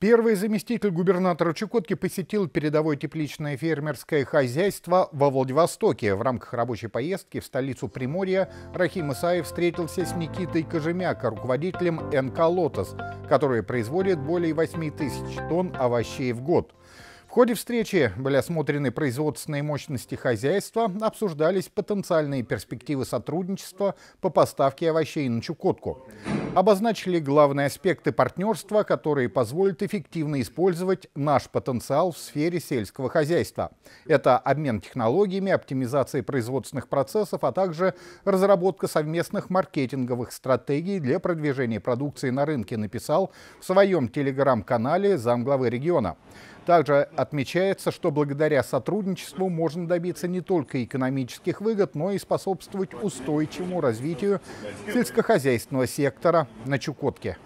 Первый заместитель губернатора Чукотки посетил передовое тепличное фермерское хозяйство во Владивостоке. В рамках рабочей поездки в столицу Приморья Рахим Исаев встретился с Никитой Кожемяко, руководителем НК «Лотос», который производит более 8 тысяч тонн овощей в год. В ходе встречи были осмотрены производственные мощности хозяйства, обсуждались потенциальные перспективы сотрудничества по поставке овощей на Чукотку обозначили главные аспекты партнерства, которые позволят эффективно использовать наш потенциал в сфере сельского хозяйства. Это обмен технологиями, оптимизация производственных процессов, а также разработка совместных маркетинговых стратегий для продвижения продукции на рынке, написал в своем телеграм-канале замглавы региона. Также отмечается, что благодаря сотрудничеству можно добиться не только экономических выгод, но и способствовать устойчивому развитию сельскохозяйственного сектора на Чукотке.